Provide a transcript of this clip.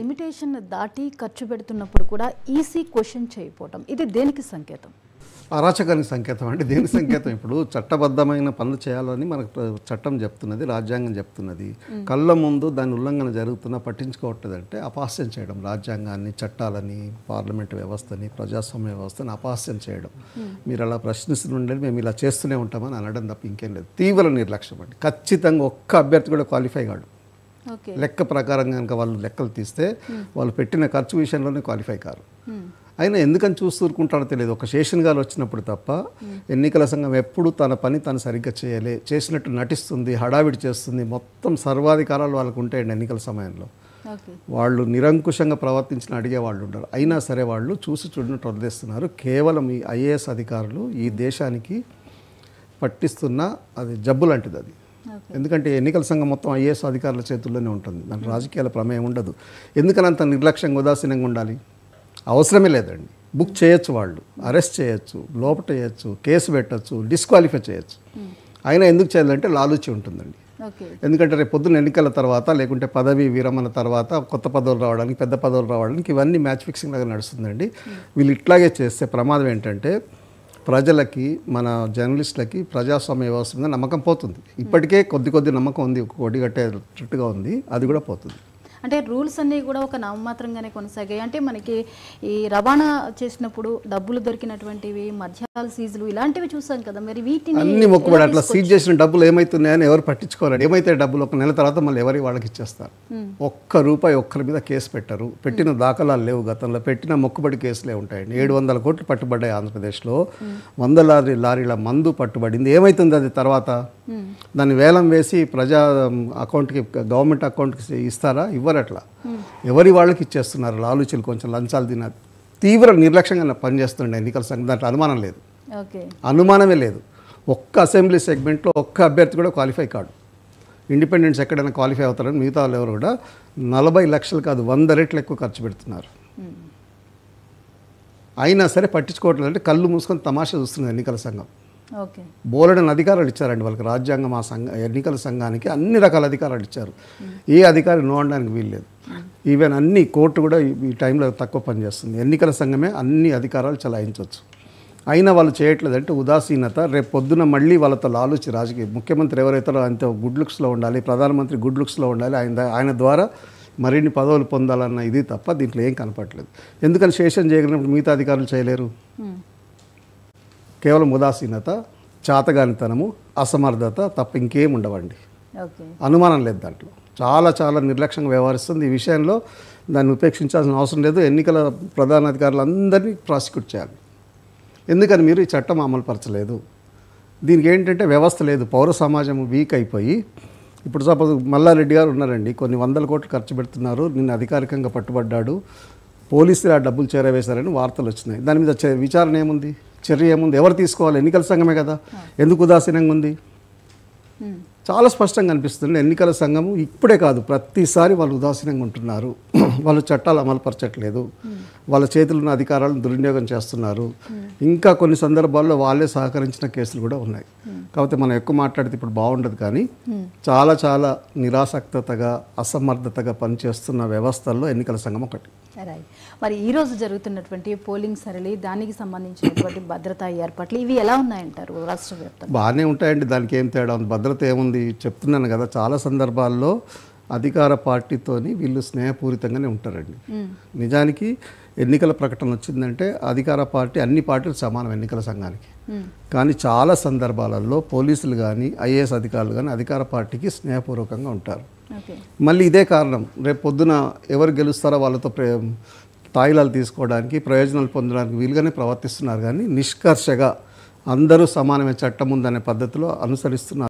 Limitation దాటి ఖర్చు పెడుతున్నప్పుడు కూడా ఈసీ క్వశ్చన్ చేయకపోవటం ఇది దేనికి సంకేతం అరాచకానికి సంకేతం అంటే దేని సంకేతం ఇప్పుడు చట్టబద్ధమైన పనులు చేయాలని మనకు చట్టం చెప్తున్నది రాజ్యాంగం చెప్తున్నది కళ్ళ ముందు దాని ఉల్లంఘన జరుగుతున్నా పట్టించుకోవట్లేదంటే అపహాస్యం చేయడం రాజ్యాంగాన్ని చట్టాలని పార్లమెంట్ వ్యవస్థని ప్రజాస్వామ్య వ్యవస్థని అపహాస్యం చేయడం మీరు అలా ప్రశ్నిస్తుండే మేము ఇలా చేస్తూనే ఉంటామని అనడం తప్ప ఇంకేం లేదు తీవ్ర నిర్లక్ష్యం అండి ఖచ్చితంగా ఒక్క అభ్యర్థి కూడా క్వాలిఫై కాడు లెక్క ప్రకారం కనుక వాళ్ళు లెక్కలు తీస్తే వాళ్ళు పెట్టిన ఖర్చు విషయంలోనే క్వాలిఫై కారు అయినా ఎందుకని చూసుకుంటాడో తెలియదు ఒక సేషన్ గారు వచ్చినప్పుడు తప్ప ఎన్నికల సంఘం ఎప్పుడు తన పని తను సరిగ్గా చేయలే చేసినట్టు నటిస్తుంది హడావిడి చేస్తుంది మొత్తం సర్వాధికారాలు వాళ్ళకు ఉంటాయండి ఎన్నికల సమయంలో వాళ్ళు నిరంకుశంగా ప్రవర్తించిన అడిగే వాళ్ళు ఉండరు అయినా సరే వాళ్ళు చూసి చూడనట్టు వదిలేస్తున్నారు కేవలం ఈ ఐఏఎస్ అధికారులు ఈ దేశానికి పట్టిస్తున్న అది జబ్బు లాంటిది అది ఎందుకంటే ఎన్నికల సంఘం మొత్తం ఐఏఎస్ అధికారుల చేతుల్లోనే ఉంటుంది దాని రాజకీయాల ప్రమేయం ఉండదు ఎందుకని అంత నిర్లక్ష్యంగా ఉదాసీనంగా ఉండాలి అవసరమే లేదండి బుక్ చేయొచ్చు వాళ్ళు అరెస్ట్ చేయొచ్చు లోపట చేయొచ్చు కేసు పెట్టచ్చు డిస్క్వాలిఫై చేయొచ్చు hmm. అయినా ఎందుకు చేయాలంటే లాలూచి ఉంటుందండి ఎందుకంటే రేపు పొద్దున్న ఎన్నికల తర్వాత లేకుంటే పదవి విరమణ తర్వాత కొత్త పదవులు రావడానికి పెద్ద పదవులు రావడానికి ఇవన్నీ మ్యాచ్ ఫిక్సింగ్ లాగా నడుస్తుందండి hmm. వీళ్ళు ఇట్లాగే చేస్తే ప్రమాదం ఏంటంటే ప్రజలకి మన జర్నలిస్టులకి ప్రజాస్వామ్య వ్యవస్థ మీద నమ్మకం పోతుంది ఇప్పటికే కొద్ది కొద్ది నమ్మకం ఉంది ఒడిగట్టేటట్టుగా ఉంది అది కూడా పోతుంది అంటే రూల్స్ అన్నీ కూడా ఒక నామమాత్రంగానే కొనసాగాయి అంటే మనకి ఈ రవాణా చేసినప్పుడు డబ్బులు దొరికినటువంటివి మధ్యాహ్న సీజులు ఇలాంటివి చూసాం కదా మరి వీటిని అన్ని మొక్కుబడి అట్లా సీజ్ చేసిన డబ్బులు ఏమవుతున్నాయని ఎవరు పట్టించుకోవాలి ఏమైతే డబ్బులు ఒక నెల తర్వాత మళ్ళీ ఎవరి వాళ్ళకి ఇచ్చేస్తారు ఒక్క రూపాయి ఒక్కరి మీద కేసు పెట్టరు పెట్టిన దాఖలాలు లేవు గతంలో పెట్టిన మొక్కుబడి కేసులే ఉంటాయండి ఏడు వందల కోట్లు పట్టుబడ్డాయి ఆంధ్రప్రదేశ్లో వంద లారీ లారీల మందు పట్టుబడింది ఏమైతుంది అది తర్వాత దాన్ని వేలం వేసి ప్రజా అకౌంట్కి గవర్నమెంట్ అకౌంట్కి ఇస్తారా ఇవ్వరు ఎవరు అట్లా ఎవరి వాళ్ళకి ఇచ్చేస్తున్నారు ఆలోచనలు కొంచెం లంచాలు తిన తీవ్ర నిర్లక్ష్యంగా పనిచేస్తుండే ఎన్నికల సంఘం దాంట్లో అనుమానం లేదు అనుమానమే లేదు ఒక్క అసెంబ్లీ సెగ్మెంట్లో ఒక్క అభ్యర్థి కూడా క్వాలిఫై కాడు ఇండిపెండెన్స్ ఎక్కడైనా క్వాలిఫై అవుతారని మిగతా వాళ్ళు ఎవరు కూడా నలభై లక్షలు కాదు వంద రెట్లు ఎక్కువ ఖర్చు పెడుతున్నారు అయినా సరే పట్టించుకోవట్లేదు అంటే కళ్ళు మూసుకొని తమాషా చూస్తుంది ఎన్నికల సంఘం బోలెడని అధికారాలు ఇచ్చారండి వాళ్ళకి రాజ్యాంగం ఆ సంఘ ఎన్నికల సంఘానికి అన్ని రకాల అధికారాలు ఇచ్చారు ఏ అధికారి నో అనడానికి వీల్లేదు ఈవెన్ అన్ని కోర్టు కూడా ఈ టైంలో తక్కువ పనిచేస్తుంది ఎన్నికల సంఘమే అన్ని అధికారాలు చలాయించవచ్చు అయినా వాళ్ళు చేయట్లేదంటే ఉదాసీనత రేపు పొద్దున మళ్ళీ వాళ్ళతో ఆలోచి రాజకీయ ముఖ్యమంత్రి ఎవరైతే అంత గుడ్ లుక్స్లో ఉండాలి ప్రధానమంత్రి గుడ్ లుక్స్లో ఉండాలి ఆయన ఆయన ద్వారా మరిన్ని పదవులు పొందాలన్న ఇది తప్ప దీంట్లో ఏం కనపడలేదు ఎందుకని శేషన్ చేయగలిగినప్పుడు మిగతా అధికారులు చేయలేరు కేవలం ఉదాసీనత చాతగానితనము అసమర్థత తప్ప ఇంకేం ఉండవండి అనుమానం లేదు దాంట్లో చాలా చాలా నిర్లక్ష్యంగా వ్యవహరిస్తుంది ఈ విషయంలో దాన్ని ఉపేక్షించాల్సిన అవసరం లేదు ఎన్నికల ప్రధానాధికారులు అందరినీ ప్రాసిక్యూట్ చేయాలి ఎందుకని మీరు ఈ చట్టం అమలుపరచలేదు దీనికి ఏంటంటే వ్యవస్థ లేదు పౌర సమాజం వీక్ అయిపోయి ఇప్పుడు సపోజ్ మల్లారెడ్డి గారు ఉన్నారండి కొన్ని వందల కోట్లు ఖర్చు పెడుతున్నారు నిన్న అధికారికంగా పట్టుబడ్డాడు పోలీసులు ఆ డబ్బులు చేరవేశారని వార్తలు వచ్చినాయి దాని మీద విచారణ ఏముంది చర్య ఏముంది ఎవరు తీసుకోవాలి ఎన్నికల సంఘమే కదా ఎందుకు ఉదాసీనంగా ఉంది చాలా స్పష్టంగా అనిపిస్తుంది ఎన్నికల సంఘము ఇప్పుడే కాదు ప్రతిసారి వాళ్ళు ఉదాసీనంగా ఉంటున్నారు వాళ్ళు చట్టాలు అమలుపరచట్లేదు వాళ్ళ చేతులు ఉన్న అధికారాలను దుర్వినియోగం చేస్తున్నారు ఇంకా కొన్ని సందర్భాల్లో వాళ్ళే సహకరించిన కేసులు కూడా ఉన్నాయి కాబట్టి మనం ఎక్కువ మాట్లాడితే ఇప్పుడు బాగుండదు కానీ చాలా చాలా నిరాసక్తగా అసమర్థతగా పనిచేస్తున్న వ్యవస్థల్లో ఎన్నికల సంఘం ఒకటి రైట్ మరి ఈరోజు జరుగుతున్నటువంటి పోలింగ్ సరళి దానికి సంబంధించినటువంటి భద్రతా ఏర్పాట్లు ఇవి ఎలా ఉన్నాయంటారు రాష్ట్ర వ్యాప్తంగా బాగానే ఉంటాయండి దానికి ఏం తేడా భద్రత ఏముంది చెప్తున్నాను కదా చాలా సందర్భాల్లో అధికార పార్టీతోని వీళ్ళు స్నేహపూరితంగానే ఉంటారండి నిజానికి ఎన్నికల ప్రకటన వచ్చిందంటే అధికార పార్టీ అన్ని పార్టీలు సమానం ఎన్నికల సంఘానికి కానీ చాలా సందర్భాలలో పోలీసులు కానీ ఐఏఎస్ అధికారులు కానీ అధికార పార్టీకి స్నేహపూర్వకంగా ఉంటారు మళ్ళీ ఇదే కారణం రేపు పొద్దున ఎవరు గెలుస్తారో వాళ్ళతో తాయిలాలు తీసుకోవడానికి ప్రయోజనాలు పొందడానికి వీలుగానే ప్రవర్తిస్తున్నారు కానీ నిష్కర్షగా అందరూ సమానమే చట్టం ఉందనే పద్ధతిలో అనుసరిస్తున్నారు